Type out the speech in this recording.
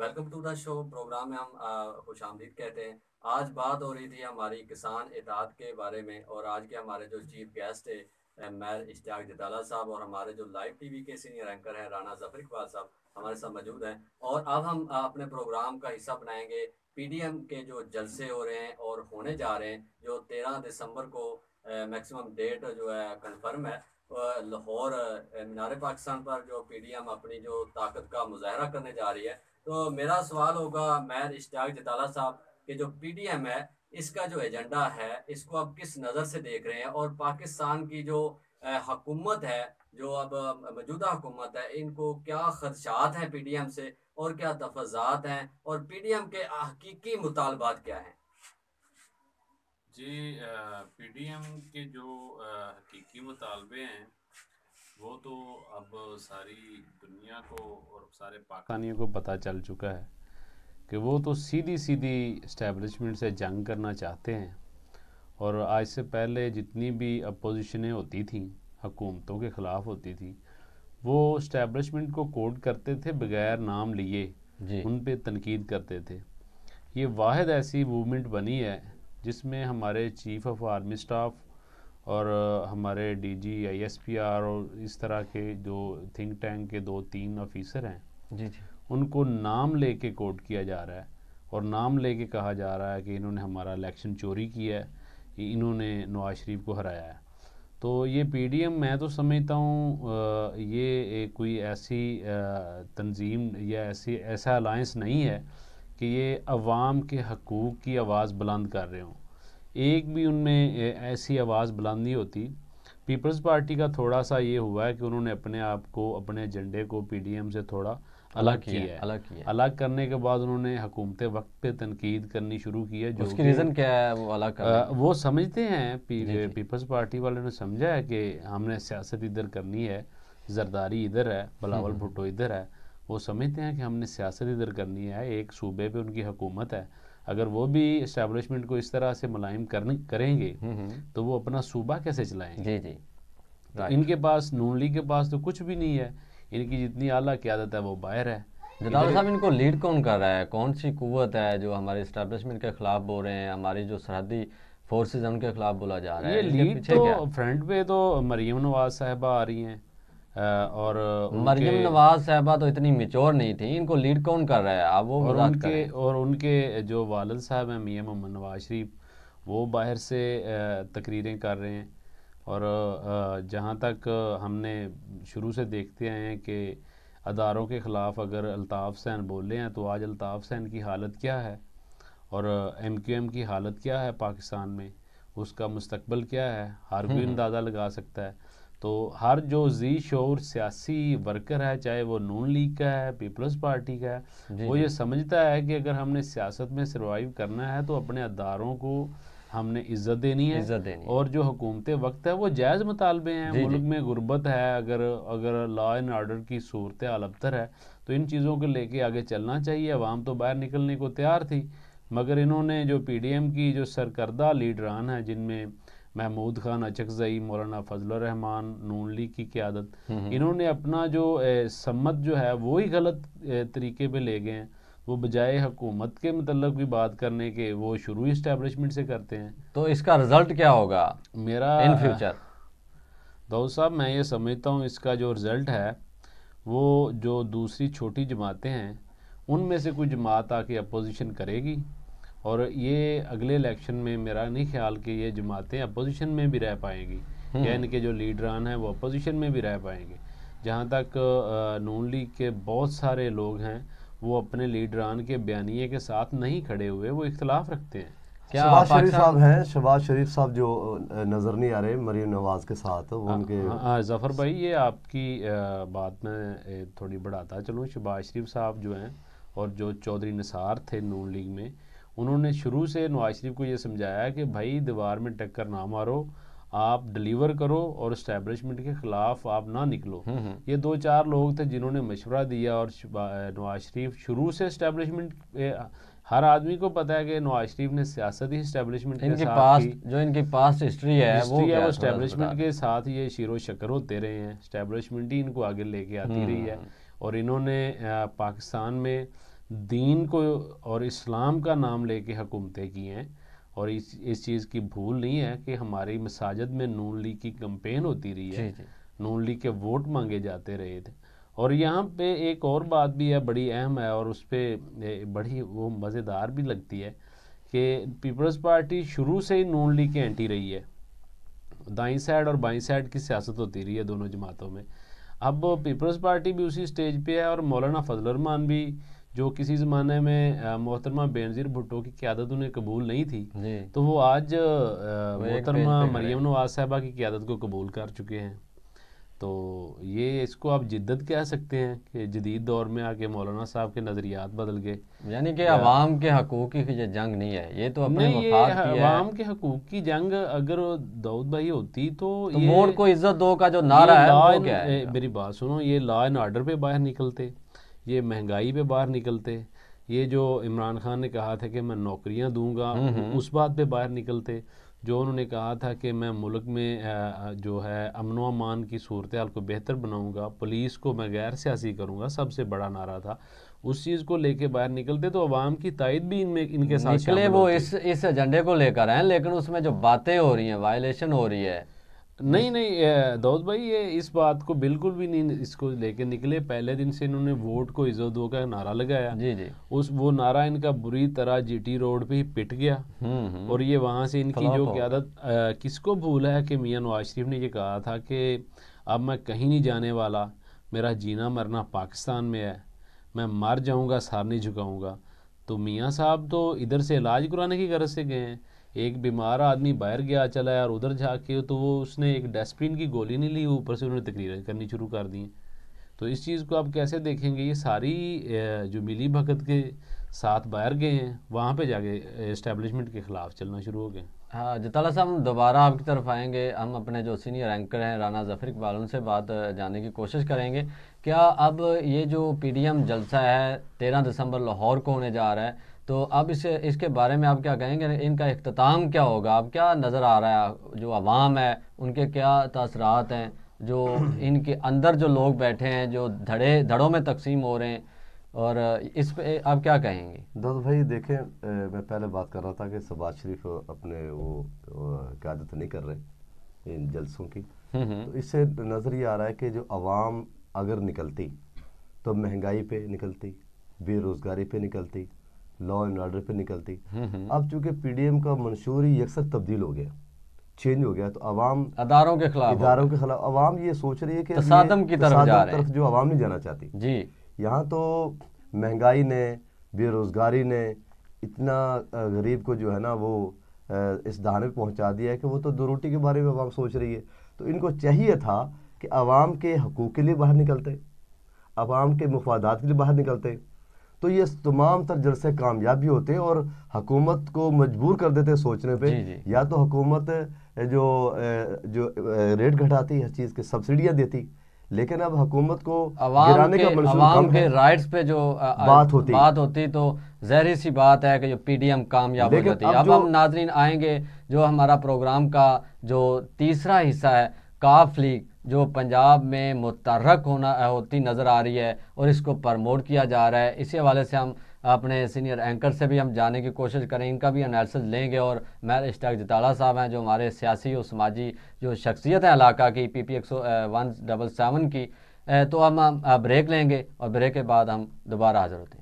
Welcome to the show programme में हम खुश आमदीद कहते हैं आज बात हो रही थी हमारी किसान इतिहाद के बारे में और आज के हमारे जो चीफ गेस्ट है मैर इश्ताक जदाला साहब और हमारे जो लाइव टीवी के सीनियर एंकर हैं राना जफर इकबाल साहब हमारे साथ मौजूद हैं और अब हम अपने प्रोग्राम का हिस्सा बनाएंगे पीडीएम के जो जलसे हो रहे हैं और होने जा रहे हैं जो तेरह दिसंबर को मैक्सिमम डेट जो है कन्फर्म है लाहौर मीनार पाकिस्तान पर जो पीडीएम अपनी जो ताकत का मुजाहरा करने जा रही है तो मेरा सवाल होगा मैर इश्ताक जताला साहब कि जो पीडीएम है इसका जो एजेंडा है इसको आप किस नज़र से देख रहे हैं और पाकिस्तान की जो हकूमत है जो अब मौजूदा हुकूमत है इनको क्या खदशात हैं पीडीएम से और क्या तफजात हैं और पीडीएम के हकीकी मुतालबात क्या हैं जी पीडीएम के जो हकीकी मुतालबे हैं वो तो अब सारी दुनिया को और सारे पाकिस्तानियों को पता चल चुका है कि वो तो सीधी सीधी इस्टेबलिशमेंट से जंग करना चाहते हैं और आज से पहले जितनी भी अपोजिशनें होती थी हुकूमतों के ख़िलाफ़ होती थी वो इस्टेबलिशमेंट को कोड करते थे बगैर नाम लिए उन पर तनकीद करते थे ये वाद ऐसी मूवमेंट बनी है जिसमें हमारे चीफ ऑफ आर्मी स्टाफ और हमारे D G I S P R और इस तरह के जो थिंक टैंक के दो तीन ऑफिसर हैं जी जी उनको नाम लेके कोट किया जा रहा है और नाम लेके कहा जा रहा है कि इन्होंने हमारा इलेक्शन चोरी किया है इन्होंने नवाज शरीफ को हराया है तो ये पीडीएम मैं तो समझता हूँ ये एक कोई ऐसी तंजीम या ऐसी ऐसा अलायंस नहीं है कि ये अवाम के हकूक़ की आवाज़ बुलंद कर रहे हों एक भी उनमें ऐसी आवाज़ बुलंद नहीं होती पीपल्स पार्टी का थोड़ा सा ये हुआ है कि उन्होंने अपने आप को अपने एजेंडे को पीडीएम से थोड़ा अलग किया है अलग किया अलग करने के बाद उन्होंने हुकूमत वक्त पे तनकीद करनी शुरू की है जो उसकी रीज़न क्या है वो अलग कर वो समझते हैं पी, पीपल्स पार्टी वाले ने समझा है कि हमने सियासत इधर करनी है जरदारी इधर है बलावल हम्म, हम्म। भुट्टो इधर है वो समझते हैं कि हमने सियासत इधर करनी है एक सूबे पे उनकी हुकूमत है अगर वो भी इस्टेब्लिशमेंट को इस तरह से मुलायम करेंगे हम्म, हम्म। तो वो अपना सूबा कैसे चलाएंगे जी जी तो इनके पास नून लीग के पास तो कुछ भी नहीं है इनकी जितनी आला क्यादत है वो बाहर है जनाब साहब इनको लीड कौन कर रहा है कौन सी कुत है जो हमारे इस्टेब्लिशमेंट के खिलाफ बोल रहे हैं हमारी जो सरहदी फोर्सेज हैं उनके खिलाफ बोला जा रहा है ये लीड तो फ्रंट पे तो मरीम नवाज साहबा आ रही हैं और मरियम नवाज साहबा तो इतनी मेच्योर नहीं थी इनको लीड कौन कर रहा है आप वो और उनके और उनके जो वालद साहब हैं मियाँ मोहम्मद नवाज शरीफ वो बाहर से तकरीरें कर रहे हैं और जहाँ तक हमने शुरू से देखते आए हैं कि अदारों के ख़िलाफ़ अगर अल्ताफ़ सैन बोले हैं तो आज अल्ताफ़ सैन की हालत क्या है और एम क्यू एम की हालत क्या है पाकिस्तान में उसका मुस्तबल क्या है हर कोई हम्म। अंदाज़ा लगा सकता है तो हर जो जी शोर सियासी वर्कर है चाहे वो नून लीग का है पीपल्स पार्टी का है वो ये समझता है कि अगर हमने सियासत में सर्वाइव करना है तो अपने अदारों को हमने इज्जत देनी है इज्जत देनी और जो हुकूमत वक्त है वो जायज़ मुतालबे हैं मुल्क में गुर्बत है अगर अगर लॉ एंड ऑर्डर की सूरत हाल अबतर है तो इन चीज़ों को लेके आगे चलना चाहिए अवाम तो बाहर निकलने को तैयार थी मगर इन्होंने जो पी डी एम की जो सरकर्दा लीडरान हैं जिनमें महमूद खान अचकजई मौलाना फजलरहमान नून लीग की क्यादत इन्होंने अपना जो सम्मत जो है वो ही गलत तरीके पे ले गए हैं वो बजाय हुकूमत के मतलब की बात करने के वो शुरू ही इस्टेबलिशमेंट से करते हैं तो इसका रिजल्ट क्या होगा मेरा इन फ्यूचर दाऊद साहब मैं ये समझता हूँ इसका जो रिज़ल्ट है वो जो दूसरी छोटी जमातें हैं उनमें से कोई जमात आके अपोजिशन करेगी और ये अगले इलेक्शन में मेरा नहीं ख्याल कि ये जमातें अपोजिशन में भी रह पाएंगी हम्म। या इनके जो लीडरान हैं वो अपोजिशन में भी रह पाएंगे जहाँ तक नून लीग के बहुत सारे लोग हैं वो अपने लीडरान के बयानिए के साथ नहीं खड़े हुए वो इख्तलाफ रखते हैं क्या शरीफ साहब हैं शहबाज शरीफ साहब जो नज़र नहीं आ रहे मरीम नवाज़ के साथ वो आ, हाँ, उनके हाँ, हाँ जफ़र भाई ये आपकी बात मैं थोड़ी बढ़ाता चलूँ शहबाज शरीफ साहब जो हैं और जो चौधरी निसार थे नून लीग में उन्होंने शुरू से नवाज शरीफ को ये समझाया कि भाई दीवार में टक्कर ना मारो आप डिलीवर करो और इस्टेबलिशमेंट के ख़िलाफ़ आप ना निकलो हम्म, हम्म। ये दो चार लोग थे जिन्होंने मशवरा दिया और नवाज शरीफ शुरू से इस्टेबलिशमेंट हर आदमी को पता है कि नवाज शरीफ ने सियासत ही इस्टेबलिशमेंट के पास जो इनके पास हिस्ट्री है हिस्ट्री वो है वो के साथ ये शीरो शक्कर होते रहे हैं इस्टेबलिशमेंट ही इनको आगे लेके आती हम्म, रही है और इन्होंने पाकिस्तान में दीन को और इस्लाम का नाम लेके हुकूमतें की हैं और इस इस चीज़ की भूल नहीं है कि हमारी मसाजद में नून लीग की कंपेन होती रही है नून लीग के वोट मांगे जाते रहे थे और यहाँ पे एक और बात भी है बड़ी अहम है और उस पर बड़ी वो मज़ेदार भी लगती है कि पीपल्स पार्टी शुरू से ही नून लीग के एंटी रही है दाई साइड और बाई साइड की सियासत होती रही है दोनों जमातों में अब पीपल्स पार्टी भी उसी स्टेज पे है और मौलाना फजलरमान भी जो किसी ज़माने में मोहतरमा बेनज़ीर भुट्टो की क्यादत उन्हें कबूल नहीं थी तो वो आज मोहतरमा मरियम नवाज साहबा की क्यादत को कबूल कर चुके हैं तो ये इसको आप जिद्दत कह सकते हैं कि जदीद दौर में आके मौलाना साहब के नज़रियात बदल गए यानी कि आवाम के हकूक़ की जंग नहीं है ये तो अपने ये आवाम के हकूक़ की जंग अगर दाऊद भाई होती तो, तो ये मोड़ को इज्जत दो का जो नारा है वो क्या है मेरी बात सुनो ये लॉ एंड ऑर्डर पे बाहर निकलते ये महंगाई पे बाहर निकलते ये जो इमरान खान ने कहा था कि मैं नौकरियां दूंगा हम्म, हम्म। उस बात पे बाहर निकलते जो उन्होंने कहा था कि मैं मुल्क में जो है अमन अमान की सूरत हाल को बेहतर बनाऊंगा पुलिस को मैं गैर सियासी करूंगा सबसे बड़ा नारा था उस चीज़ को लेके बाहर निकलते तो अवाम की तायद भी इनमें इनके साथ निकले वो इस इस एजेंडे को लेकर आए लेकिन उसमें जो बातें हो रही हैं वायलेशन हो रही है नहीं नहीं दाऊद भाई ये इस बात को बिल्कुल भी नहीं इसको लेके निकले पहले दिन से इन्होंने वोट को इज्जत दो का नारा लगाया जी जी उस वो नारा इनका बुरी तरह जीटी रोड पे पिट गया हम्म, हम्म। और ये वहाँ से इनकी जो क्यादत किसको भूल है कि मियाँ नवाज शरीफ ने ये कहा था कि अब मैं कहीं नहीं जाने वाला मेरा जीना मरना पाकिस्तान में है मैं मर जाऊँगा सार नहीं झुकाऊँगा तो मियाँ साहब तो इधर से इलाज कराने की गरज से गए हैं एक बीमार आदमी बाहर गया चला यार उधर जाके तो वो उसने एक डस्टबिन की गोली नहीं ली ऊपर से उन्होंने तकरीर करनी शुरू कर दी तो इस चीज़ को आप कैसे देखेंगे ये सारी जो मिली भगत के साथ बाहर गए हैं वहाँ पे जाके इस्टेब्लिशमेंट के ख़िलाफ़ चलना शुरू हो गए हाँ जताला साहब हम दोबारा आपकी तरफ आएंगे हम अपने जो सीनियर एंकर हैं राना जफर इकबाल उनसे बात जानने की कोशिश करेंगे क्या अब ये जो पीडीएम जलसा है तेरह दिसंबर लाहौर को होने जा रहा है तो अब इस इसके बारे में आप क्या कहेंगे इनका अख्ताम क्या होगा आप क्या नज़र आ रहा है जो आवाम है उनके क्या तसरात हैं जो इनके अंदर जो लोग बैठे हैं जो धड़े धड़ों में तकसीम हो रहे हैं और इस पे आप क्या कहेंगे दोस्त भाई देखें ए, मैं पहले बात कर रहा था कि शबाज शरीफ अपने वो क्यादत नहीं कर रहे इन जलसों की हम्म, हम्म। तो इससे नज़र ये आ रहा है कि जो आवाम अगर निकलती तो महंगाई पे निकलती बेरोज़गारी पे निकलती लॉ एंड ऑर्डर पे निकलती हम्म, हम्म। अब चूंकि पीडीएम का मंशूर ही यकसर तब्दील हो गया चेंज हो गया तो अवाम अदारों के खिलाफ इधारों के खिलाफ अवाम ये सोच रही है कि तसादम तो की तरफ जा रहे तरफ जो अवाम नहीं जाना चाहती जी यहाँ तो महंगाई ने बेरोज़गारी ने इतना गरीब को जो है ना वो इस दाने पर पहुँचा दिया है कि वो तो दो रोटी के बारे में अवाम सोच रही है तो इनको चाहिए था कि अवाम के हकूक़ के लिए बाहर निकलते अवाम के मफादात के लिए बाहर निकलते तो ये तमाम तर जलसे कामयाब भी होते और हकूमत को मजबूर कर देते सोचने पे जी जी। या तो हकूमत जो जो रेट घटाती हर चीज़ की सब्सिडियाँ देती लेकिन अब हकूमत को गिराने के, का के राइट्स पे जो आ, बात होती बात होती तो जहरी सी बात है कि जो पीडीएम कामयाब हो जाती है अब हम नाजरीन आएंगे जो हमारा प्रोग्राम का जो तीसरा हिस्सा है काफ लीग जो पंजाब में मुतरक होना होती नज़र आ रही है और इसको प्रमोट किया जा रहा है इसी हवाले से हम अपने सीनियर एंकर से भी हम जाने की कोशिश करें इनका भी एनालिसिस लेंगे और मैर इश्ताक जताड़ा साहब हैं जो हमारे सियासी और समाजी जो शख्सियत हैं इलाका की पी पी एक सौ वन डबल सेवन की तो हम ब्रेक लेंगे और ब्रेक के बाद हम दोबारा हाज़िर होते हैं